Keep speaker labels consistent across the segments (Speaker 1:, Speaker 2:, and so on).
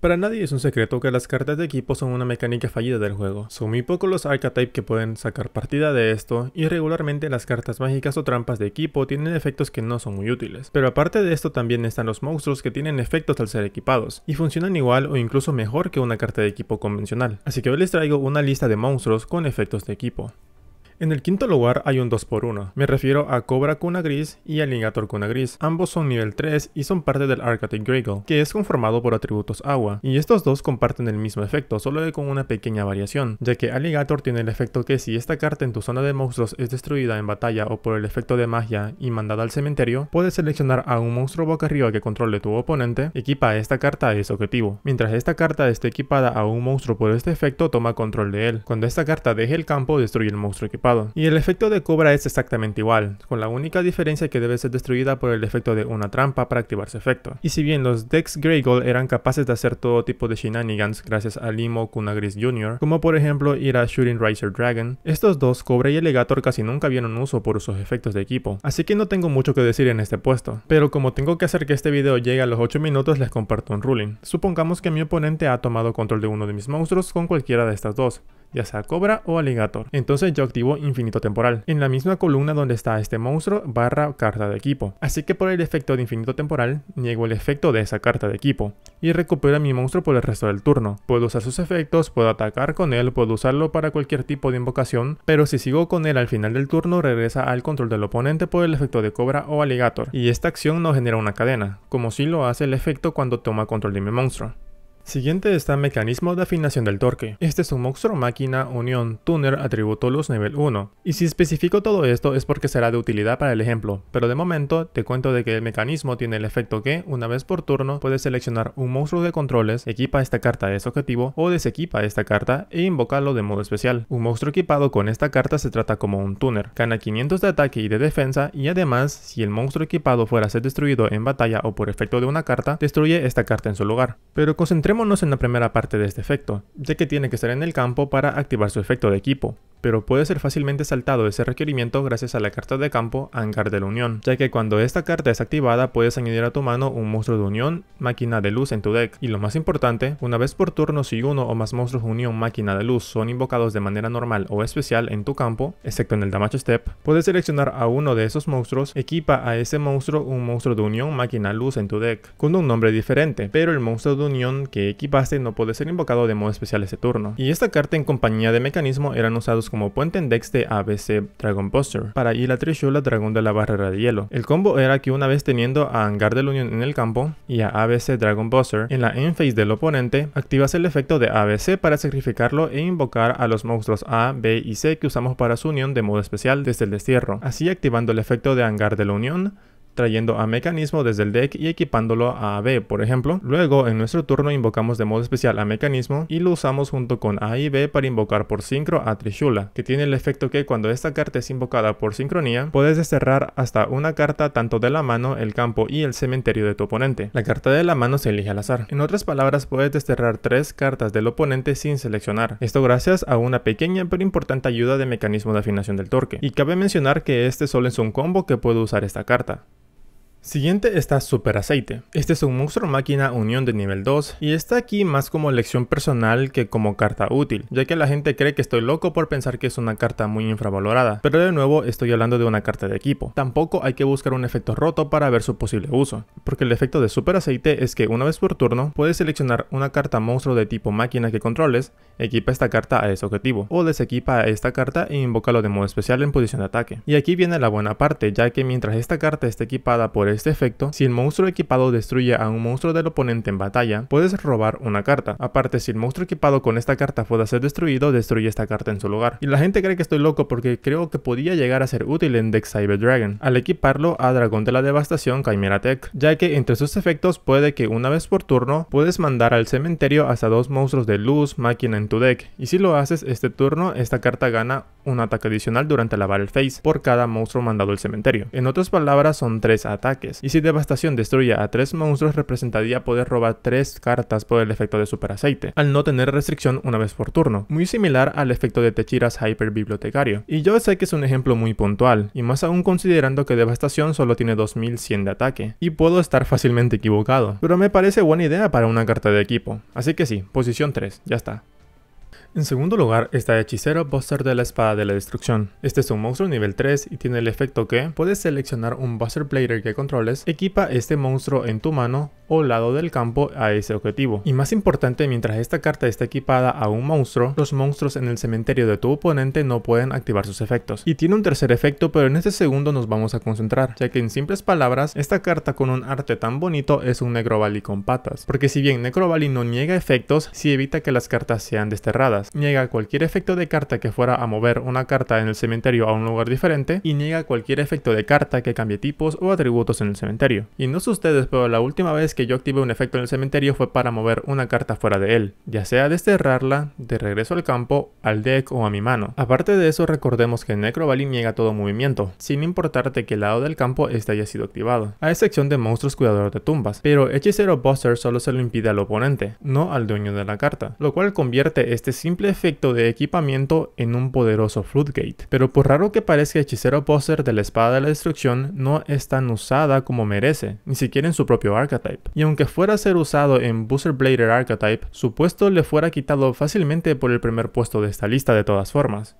Speaker 1: Para nadie es un secreto que las cartas de equipo son una mecánica fallida del juego. Son muy pocos los archetypes que pueden sacar partida de esto, y regularmente las cartas mágicas o trampas de equipo tienen efectos que no son muy útiles. Pero aparte de esto también están los monstruos que tienen efectos al ser equipados, y funcionan igual o incluso mejor que una carta de equipo convencional. Así que hoy les traigo una lista de monstruos con efectos de equipo. En el quinto lugar hay un 2x1, me refiero a Cobra Cuna Gris y Alligator Cuna Gris, ambos son nivel 3 y son parte del Arctic Griggle, que es conformado por atributos agua, y estos dos comparten el mismo efecto, solo que con una pequeña variación, ya que Alligator tiene el efecto que si esta carta en tu zona de monstruos es destruida en batalla o por el efecto de magia y mandada al cementerio, puedes seleccionar a un monstruo boca arriba que controle tu oponente, equipa esta carta a ese objetivo. Mientras esta carta esté equipada a un monstruo por este efecto, toma control de él. Cuando esta carta deje el campo, destruye el monstruo equipado. Y el efecto de cobra es exactamente igual, con la única diferencia que debe ser destruida por el efecto de una trampa para activar su efecto. Y si bien los Dex Graygol eran capaces de hacer todo tipo de shenanigans gracias a Limo Kunagris Jr., como por ejemplo ir a Shooting Riser Dragon, estos dos, Cobra y Elegator, casi nunca vieron uso por sus efectos de equipo, así que no tengo mucho que decir en este puesto. Pero como tengo que hacer que este video llegue a los 8 minutos, les comparto un ruling. Supongamos que mi oponente ha tomado control de uno de mis monstruos con cualquiera de estas dos, ya sea Cobra o Alligator. Entonces yo activo infinito temporal, en la misma columna donde está este monstruo barra carta de equipo. Así que por el efecto de infinito temporal, niego el efecto de esa carta de equipo, y recupero a mi monstruo por el resto del turno. Puedo usar sus efectos, puedo atacar con él, puedo usarlo para cualquier tipo de invocación, pero si sigo con él al final del turno regresa al control del oponente por el efecto de cobra o alligator, y esta acción no genera una cadena, como si lo hace el efecto cuando toma control de mi monstruo. Siguiente está mecanismo de afinación del torque. Este es un monstruo máquina unión tuner atributo los nivel 1. Y si especifico todo esto es porque será de utilidad para el ejemplo, pero de momento te cuento de que el mecanismo tiene el efecto que, una vez por turno, puedes seleccionar un monstruo de controles, equipa esta carta de ese objetivo o desequipa esta carta e invocarlo de modo especial. Un monstruo equipado con esta carta se trata como un tuner, gana 500 de ataque y de defensa y además, si el monstruo equipado fuera a ser destruido en batalla o por efecto de una carta, destruye esta carta en su lugar. Pero concentremos Centrémonos en la primera parte de este efecto, ya que tiene que estar en el campo para activar su efecto de equipo pero puede ser fácilmente saltado ese requerimiento gracias a la carta de campo Angar de la Unión, ya que cuando esta carta es activada puedes añadir a tu mano un monstruo de unión, máquina de luz en tu deck. Y lo más importante, una vez por turno si uno o más monstruos unión, máquina de luz son invocados de manera normal o especial en tu campo, excepto en el damage step, puedes seleccionar a uno de esos monstruos, equipa a ese monstruo un monstruo de unión, máquina luz en tu deck, con un nombre diferente, pero el monstruo de unión que equipaste no puede ser invocado de modo especial ese turno. Y esta carta en compañía de mecanismo eran usados como puente en de ABC Dragon Buster para ir a Trishula Dragón de la Barrera de Hielo. El combo era que una vez teniendo a Hangar de la Unión en el campo y a ABC Dragon Buster en la end phase del oponente, activas el efecto de ABC para sacrificarlo e invocar a los monstruos A, B y C que usamos para su unión de modo especial desde el destierro, así activando el efecto de Hangar de la Unión trayendo a Mecanismo desde el deck y equipándolo a B, por ejemplo. Luego, en nuestro turno invocamos de modo especial a Mecanismo y lo usamos junto con A y B para invocar por Sincro a Trishula, que tiene el efecto que cuando esta carta es invocada por sincronía, puedes desterrar hasta una carta tanto de la mano, el campo y el cementerio de tu oponente. La carta de la mano se elige al azar. En otras palabras, puedes desterrar tres cartas del oponente sin seleccionar. Esto gracias a una pequeña pero importante ayuda de mecanismo de afinación del torque. Y cabe mencionar que este solo es un combo que puede usar esta carta. Siguiente está Super Aceite. Este es un monstruo máquina unión de nivel 2 y está aquí más como elección personal que como carta útil, ya que la gente cree que estoy loco por pensar que es una carta muy infravalorada, pero de nuevo estoy hablando de una carta de equipo. Tampoco hay que buscar un efecto roto para ver su posible uso, porque el efecto de Super Aceite es que una vez por turno puedes seleccionar una carta monstruo de tipo máquina que controles, equipa esta carta a ese objetivo, o desequipa a esta carta e invócalo de modo especial en posición de ataque. Y aquí viene la buena parte, ya que mientras esta carta esté equipada por este efecto, si el monstruo equipado destruye a un monstruo del oponente en batalla, puedes robar una carta. Aparte, si el monstruo equipado con esta carta pueda ser destruido, destruye esta carta en su lugar. Y la gente cree que estoy loco porque creo que podía llegar a ser útil en Deck Cyber Dragon, al equiparlo a Dragón de la Devastación Chimera Tech, ya que entre sus efectos puede que una vez por turno puedes mandar al cementerio hasta dos monstruos de luz máquina en tu deck, y si lo haces este turno, esta carta gana un ataque adicional durante la Battle Phase por cada monstruo mandado al cementerio. En otras palabras, son tres ataques y si Devastación destruye a tres monstruos representaría poder robar tres cartas por el efecto de Super Aceite, al no tener restricción una vez por turno, muy similar al efecto de Techiras Hyper Bibliotecario. Y yo sé que es un ejemplo muy puntual, y más aún considerando que Devastación solo tiene 2100 de ataque, y puedo estar fácilmente equivocado, pero me parece buena idea para una carta de equipo. Así que sí, posición 3, ya está. En segundo lugar está Hechicero Buster de la Espada de la Destrucción. Este es un monstruo nivel 3 y tiene el efecto que puedes seleccionar un Buster Player que controles, equipa este monstruo en tu mano o lado del campo a ese objetivo. Y más importante, mientras esta carta está equipada a un monstruo, los monstruos en el cementerio de tu oponente no pueden activar sus efectos. Y tiene un tercer efecto, pero en este segundo nos vamos a concentrar, ya que en simples palabras, esta carta con un arte tan bonito es un Necrovali con patas. Porque si bien Necrovali no niega efectos, sí evita que las cartas sean desterradas niega cualquier efecto de carta que fuera a mover una carta en el cementerio a un lugar diferente y niega cualquier efecto de carta que cambie tipos o atributos en el cementerio. Y no sé ustedes, pero la última vez que yo activé un efecto en el cementerio fue para mover una carta fuera de él, ya sea desterrarla, de regreso al campo, al deck o a mi mano. Aparte de eso, recordemos que Necrovalley niega todo movimiento, sin importar de qué lado del campo este haya sido activado, a excepción de monstruos cuidador de tumbas, pero Hechicero Buster solo se lo impide al oponente, no al dueño de la carta, lo cual convierte este este simple efecto de equipamiento en un poderoso Floodgate, pero por raro que parezca Hechicero Poser de la Espada de la Destrucción no es tan usada como merece, ni siquiera en su propio archetype. Y aunque fuera a ser usado en Booster Blader archetype, su puesto le fuera quitado fácilmente por el primer puesto de esta lista de todas formas.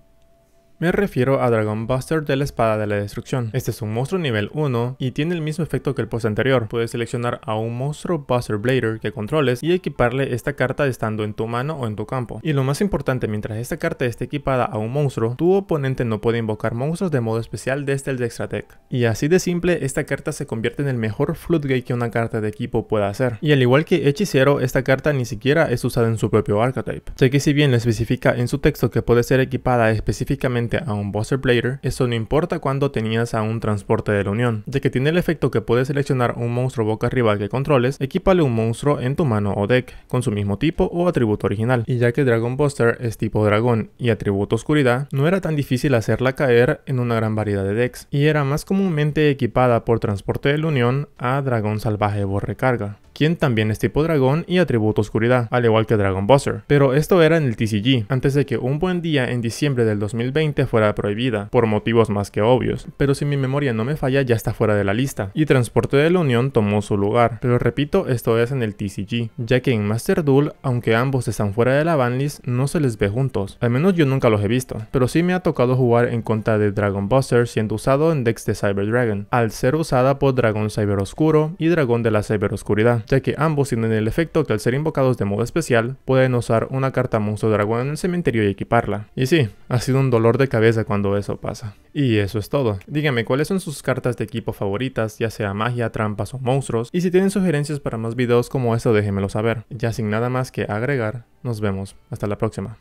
Speaker 1: Me refiero a Dragon Buster de la Espada de la Destrucción. Este es un monstruo nivel 1 y tiene el mismo efecto que el post anterior. Puedes seleccionar a un monstruo Buster Blader que controles y equiparle esta carta estando en tu mano o en tu campo. Y lo más importante, mientras esta carta esté equipada a un monstruo, tu oponente no puede invocar monstruos de modo especial desde el Dextratech. Y así de simple, esta carta se convierte en el mejor Floodgate que una carta de equipo pueda hacer. Y al igual que Hechicero, esta carta ni siquiera es usada en su propio archetype. Sé que si bien le especifica en su texto que puede ser equipada específicamente a un Buster player, eso no importa cuando tenías a un transporte de la unión, ya que tiene el efecto que puedes seleccionar un monstruo boca rival que controles, equipale un monstruo en tu mano o deck, con su mismo tipo o atributo original. Y ya que Dragon Buster es tipo dragón y atributo oscuridad, no era tan difícil hacerla caer en una gran variedad de decks, y era más comúnmente equipada por transporte de la unión a Dragón Salvaje Borrecarga quien también es tipo dragón y atributo oscuridad, al igual que Dragon Buster. Pero esto era en el TCG, antes de que un buen día en diciembre del 2020 fuera prohibida, por motivos más que obvios, pero si mi memoria no me falla ya está fuera de la lista, y Transporte de la Unión tomó su lugar, pero repito, esto es en el TCG, ya que en Master Duel, aunque ambos están fuera de la banlist, no se les ve juntos, al menos yo nunca los he visto, pero sí me ha tocado jugar en contra de Dragon Buster siendo usado en Dex de Cyber Dragon, al ser usada por Dragón Cyber Oscuro y Dragón de la Cyber Oscuridad, ya que ambos tienen el efecto que al ser invocados de modo especial, pueden usar una carta monstruo dragón en el cementerio y equiparla. Y sí, ha sido un dolor de cabeza cuando eso pasa. Y eso es todo. Díganme cuáles son sus cartas de equipo favoritas, ya sea magia, trampas o monstruos. Y si tienen sugerencias para más videos como esto, déjenmelo saber. Ya sin nada más que agregar, nos vemos. Hasta la próxima.